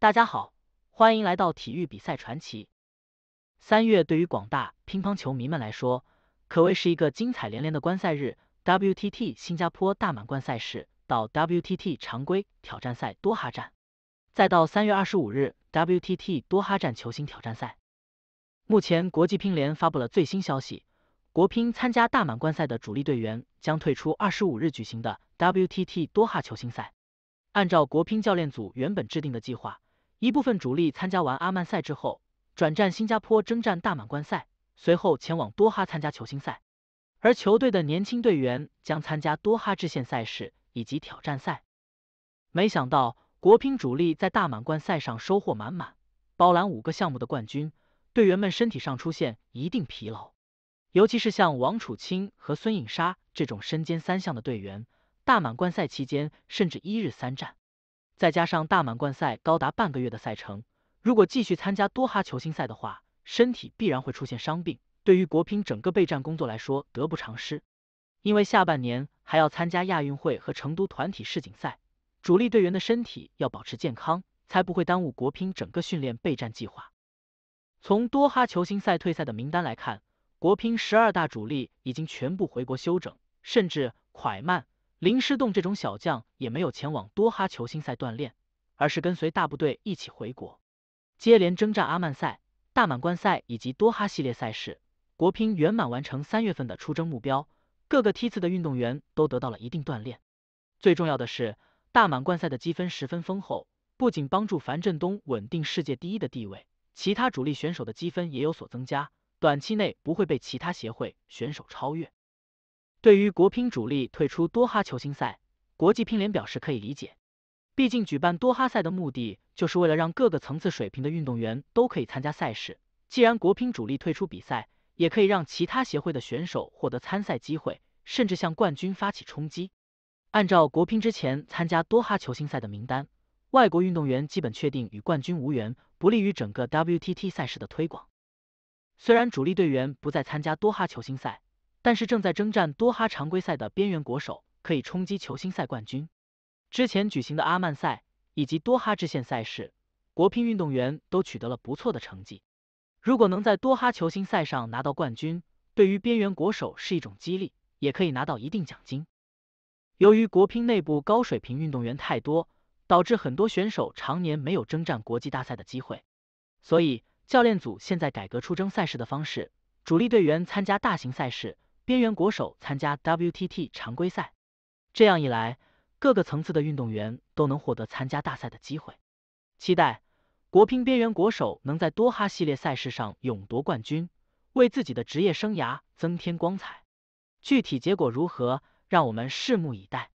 大家好，欢迎来到体育比赛传奇。三月对于广大乒乓球迷们来说，可谓是一个精彩连连的观赛日。WTT 新加坡大满贯赛事到 WTT 常规挑战赛多哈站，再到三月二十五日 WTT 多哈站球星挑战赛。目前，国际乒联发布了最新消息，国乒参加大满贯赛的主力队员将退出二十五日举行的 WTT 多哈球星赛。按照国乒教练组原本制定的计划。一部分主力参加完阿曼赛之后，转战新加坡征战大满贯赛，随后前往多哈参加球星赛，而球队的年轻队员将参加多哈支线赛事以及挑战赛。没想到国乒主力在大满贯赛上收获满满，包揽五个项目的冠军。队员们身体上出现一定疲劳，尤其是像王楚钦和孙颖莎这种身兼三项的队员，大满贯赛期间甚至一日三战。再加上大满贯赛高达半个月的赛程，如果继续参加多哈球星赛的话，身体必然会出现伤病，对于国乒整个备战工作来说得不偿失。因为下半年还要参加亚运会和成都团体世锦赛，主力队员的身体要保持健康，才不会耽误国乒整个训练备战计划。从多哈球星赛退赛的名单来看，国乒十二大主力已经全部回国休整，甚至蒯曼。林诗栋这种小将也没有前往多哈球星赛锻炼，而是跟随大部队一起回国，接连征战阿曼赛、大满贯赛以及多哈系列赛事，国乒圆满完成三月份的出征目标。各个梯次的运动员都得到了一定锻炼。最重要的是，大满贯赛的积分十分丰厚，不仅帮助樊振东稳定世界第一的地位，其他主力选手的积分也有所增加，短期内不会被其他协会选手超越。对于国乒主力退出多哈球星赛，国际乒联表示可以理解，毕竟举办多哈赛的目的就是为了让各个层次水平的运动员都可以参加赛事。既然国乒主力退出比赛，也可以让其他协会的选手获得参赛机会，甚至向冠军发起冲击。按照国乒之前参加多哈球星赛的名单，外国运动员基本确定与冠军无缘，不利于整个 WTT 赛事的推广。虽然主力队员不再参加多哈球星赛。但是正在征战多哈常规赛的边缘国手可以冲击球星赛冠军。之前举行的阿曼赛以及多哈支线赛事，国乒运动员都取得了不错的成绩。如果能在多哈球星赛上拿到冠军，对于边缘国手是一种激励，也可以拿到一定奖金。由于国乒内部高水平运动员太多，导致很多选手常年没有征战国际大赛的机会，所以教练组现在改革出征赛事的方式，主力队员参加大型赛事。边缘国手参加 WTT 常规赛，这样一来，各个层次的运动员都能获得参加大赛的机会。期待国乒边缘国手能在多哈系列赛事上勇夺冠军，为自己的职业生涯增添光彩。具体结果如何，让我们拭目以待。